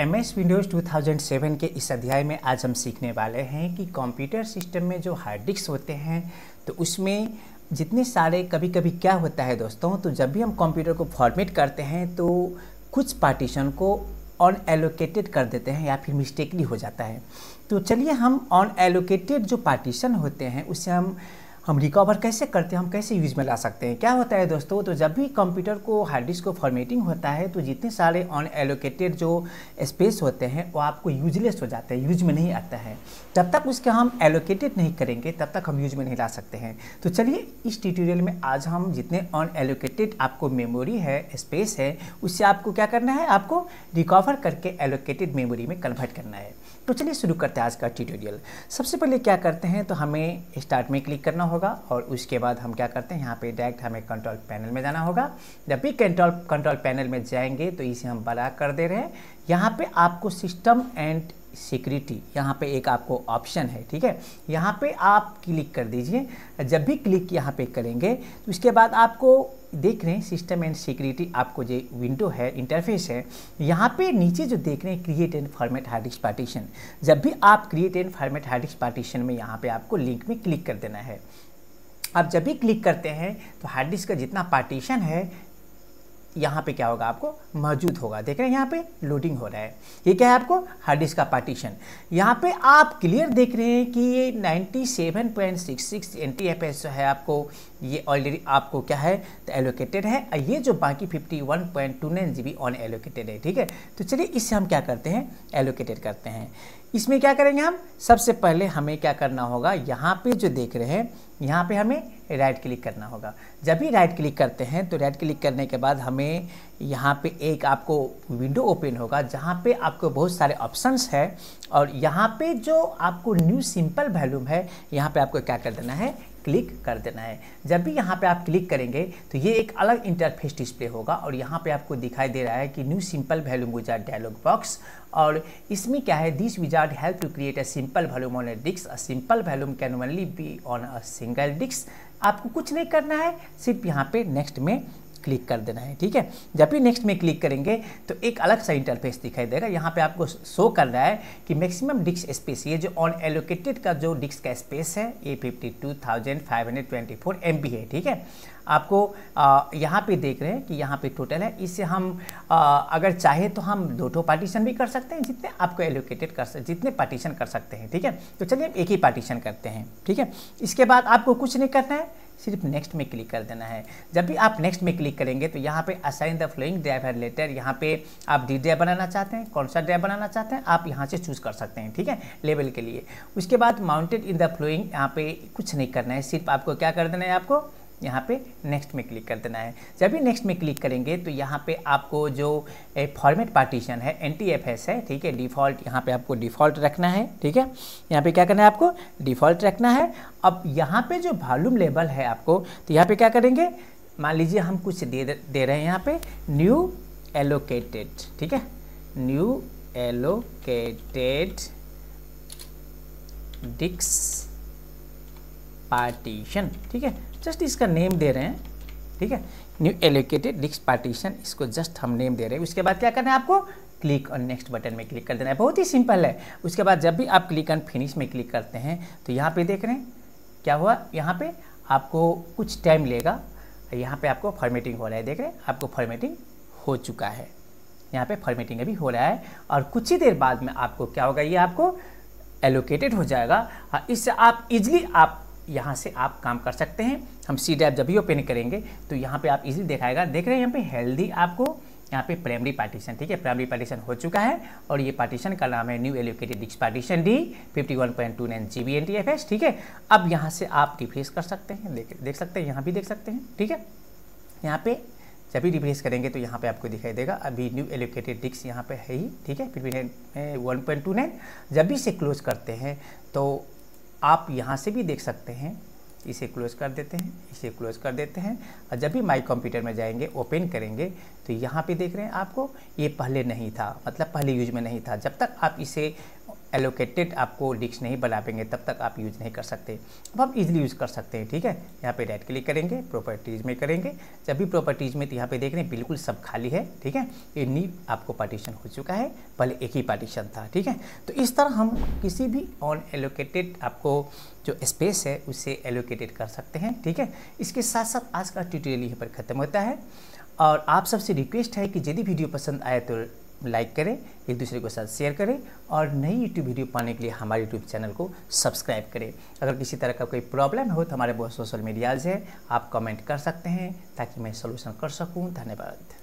M S Windows 2007 के इस अध्याय में आज हम सीखने वाले हैं कि कंप्यूटर सिस्टम में जो हार्ड डिस्क होते हैं तो उसमें जितने सारे कभी कभी क्या होता है दोस्तों तो जब भी हम कंप्यूटर को फॉर्मेट करते हैं तो कुछ पार्टीशन को ऑन एलोकेटेड कर देते हैं या फिर मिस्टेकली हो जाता है तो चलिए हम ऑन एलोकेटेड जो पार्टीशन होते हैं उसे हम हम रिकवर कैसे करते हैं हम कैसे यूज़ में ला सकते हैं क्या होता है दोस्तों तो जब भी कंप्यूटर को हार्ड डिस्क को फॉर्मेटिंग होता है तो जितने सारे अनएलोकेटेड जो स्पेस होते हैं वो आपको यूजलेस हो जाते हैं यूज में नहीं आता है जब तक उसके हम एलोकेटेड नहीं करेंगे तब तक हम यूज में नहीं ला सकते हैं तो चलिए इस ट्यूटोरियल में आज हम जितने अनएलोकेटेड आपको मेमोरी है स्पेस है उससे आपको क्या करना है आपको रिकवर करके एलोकेटेड मेमोरी में कन्वर्ट करना है तो चलिए शुरू करते हैं आज का ट्यूटोरियल सबसे पहले क्या करते हैं तो हमें स्टार्ट में क्लिक करना होगा होगा और उसके बाद हम क्या करते हैं यहाँ पे डायरेक्ट हमें कंट्रोल पैनल में जाना होगा जब भी कंट्रोल कंट्रोल पैनल में जाएंगे तो इसे हम बड़ा कर दे रहे हैं यहाँ पे आपको सिस्टम एंड सिक्योरिटी यहाँ पे एक आपको ऑप्शन है ठीक है यहाँ पे आप क्लिक कर दीजिए जब भी क्लिक यहाँ पे करेंगे तो उसके बाद आपको देख रहे हैं सिस्टम एंड सिक्योरिटी आपको जो विंडो है इंटरफेस है यहाँ पे नीचे जो देख रहे हैं create and format hard disk partition जब भी आप create and format hard disk partition में यहाँ पे आपको लिंक में क्लिक कर देना है आप जब भी क्लिक करते हैं तो हार्ड डिस्क का जितना पार्टीशन है यहाँ पे क्या होगा आपको मौजूद होगा देख रहे हैं यहाँ पे लोडिंग हो रहा है ये क्या है आपको हार्ड डिस्क का पार्टीशन यहाँ पे आप क्लियर देख रहे हैं कि ये 97.66 एनटीएफएस जो है आपको ये ऑलरेडी आपको क्या है तो एलोकेटेड है ये जो बाकी 51.29 बी ऑन एलोकेटेड है ठीक है तो चलिए इससे हम क्या करते हैं एलोकेटेड करते हैं इसमें क्या करेंगे हम सबसे पहले हमें क्या करना होगा यहाँ पे जो देख रहे हैं यहाँ पे हमें राइट क्लिक करना होगा जब भी राइट क्लिक करते हैं तो राइट क्लिक करने के बाद हमें यहाँ पे एक आपको विंडो ओपन होगा जहाँ पे आपको बहुत सारे ऑप्शंस है और यहाँ पे जो आपको न्यू सिंपल वैल्यूम है यहाँ पे आपको क्या कर देना है क्लिक कर देना है जब भी यहाँ पे आप क्लिक करेंगे तो ये एक अलग इंटरफेस डिस्प्ले होगा और यहाँ पे आपको दिखाई दे रहा है कि न्यू सिंपल वैल्यूम गुजार डायलॉग बॉक्स और इसमें क्या है this wizard help to create a simple volume on a disk a simple volume can only be on a single disk आपको कुछ नहीं करना है सिर्फ यहाँ पे नेक्स्ट में क्लिक कर देना है ठीक है जब भी नेक्स्ट में क्लिक करेंगे तो एक अलग सा इंटरफेस दिखाई देगा यहाँ पे आपको शो कर रहा है कि मैक्सिमम डिस्क स्पेस ये जो ऑन एलोकेटेड का जो डिस्क का स्पेस है ये fifty two thousand five hundred twenty four M B है ठीक है आपको यहाँ पे देख रहे हैं कि यहाँ पे टोटल है इससे हम आ, अगर चाहे तो हम दो टो पार्टीशन भी कर सकते हैं जितने आपको एलोकेटेड कर सकते जितने पार्टीशन कर सकते हैं ठीक है तो चलिए हम एक ही पार्टीशन करते हैं ठीक है इसके बाद आपको कुछ नहीं करना है सिर्फ नेक्स्ट में क्लिक कर देना है जब भी आप नेक्स्ट में क्लिक करेंगे तो यहाँ पे assign the following driver letter यहाँ पे आप डी ड्राइव बनाना चाहते हैं कौन सा ड्राइव बनाना चाहते हैं आप यहाँ से चूज़ कर सकते हैं ठीक है लेवल के लिए उसके बाद माउंटेड इन द फ्लोइंग यहाँ पे कुछ नहीं करना है सिर्फ आपको क्या कर देना है आपको यहाँ पे नेक्स्ट में क्लिक कर देना है जब भी नेक्स्ट में क्लिक करेंगे तो यहाँ पे आपको जो फॉर्मेट पार्टीशन है एन है ठीक है डिफ़ॉल्ट यहाँ पे आपको डिफ़ॉल्ट रखना है ठीक है यहाँ पे क्या करना है आपको डिफ़ॉल्ट रखना है अब यहाँ पे जो वॉल्यूम लेवल है आपको तो यहाँ पे क्या करेंगे मान लीजिए हम कुछ दे दे रहे हैं यहाँ पे न्यू एलोकेटेड ठीक है न्यू एलोकेटेड डिक्स पार्टीशन ठीक है जस्ट इसका नेम दे रहे हैं ठीक है न्यू एलोकेटेड डिस्क पार्टीशन इसको जस्ट हम नेम दे रहे हैं उसके बाद क्या करना है आपको क्लिक ऑन नेक्स्ट बटन में क्लिक कर देना है बहुत ही सिंपल है उसके बाद जब भी आप क्लिक ऑन फिनिश में क्लिक करते हैं तो यहाँ पे देख रहे हैं क्या हुआ यहाँ पे आपको कुछ टाइम लेगा यहाँ पे आपको फॉर्मेटिंग हो रहा है देख रहे हैं आपको फॉर्मेटिंग हो चुका है यहाँ पे फॉर्मेटिंग अभी हो रहा है और कुछ ही देर बाद में आपको क्या होगा ये आपको एलोकेटेड हो जाएगा हाँ, इससे आप इजली आप यहाँ से आप काम कर सकते हैं हम सी डैप जब भी ओपन करेंगे तो यहाँ पे आप इजीली दिखाएगा देख रहे हैं यहाँ पे हेल्दी आपको यहाँ पे प्राइमरी पार्टीशन ठीक है प्राइमरी पार्टीशन हो चुका है और ये पार्टीशन का नाम है new allocated disk partition D fifty one point ठीक है अब यहाँ से आप रिफ्रेस कर सकते हैं देख देख सकते हैं यहाँ भी देख सकते हैं ठीक है यहाँ पे जब भी रिफ्रेस करेंगे तो यहाँ पे आपको दिखाई देगा अभी न्यू एलोकेटेड डिस्क यहाँ पे है ही ठीक है fifty one point two nine जब भी इसे क्लोज करते हैं तो आप यहाँ से भी देख सकते हैं इसे क्लोज कर देते हैं इसे क्लोज कर देते हैं और जब भी माई कंप्यूटर में जाएंगे ओपन करेंगे तो यहाँ पे देख रहे हैं आपको ये पहले नहीं था मतलब पहले यूज में नहीं था जब तक आप इसे एलोकेटेड आपको डिक्स नहीं पेंगे तब तक आप यूज़ नहीं कर सकते अब आप इजीली यूज़ कर सकते हैं ठीक है यहाँ पे राइट क्लिक करेंगे प्रॉपर्टीज़ में करेंगे जब भी प्रॉपर्टीज़ में तो यहाँ पे देख रहे हैं बिल्कुल सब खाली है ठीक है ये नीब आपको पार्टीशन हो चुका है पहले एक ही पार्टीशन था ठीक है तो इस तरह हम किसी भी ऑन एलोकेटेड आपको जो स्पेस है उसे एलोकेटेड कर सकते हैं ठीक है इसके साथ साथ आज का ट्यूटोरियल यहाँ पर ख़त्म होता है और आप सबसे रिक्वेस्ट है कि यदि वीडियो पसंद आए तो लाइक करें एक दूसरे के साथ शेयर करें और नई यूट्यूब वीडियो पाने के लिए हमारे यूट्यूब चैनल को सब्सक्राइब करें अगर किसी तरह का कोई प्रॉब्लम हो तो हमारे बहुत सोशल मीडियाज़ है आप कमेंट कर सकते हैं ताकि मैं सोल्यूशन कर सकूँ धन्यवाद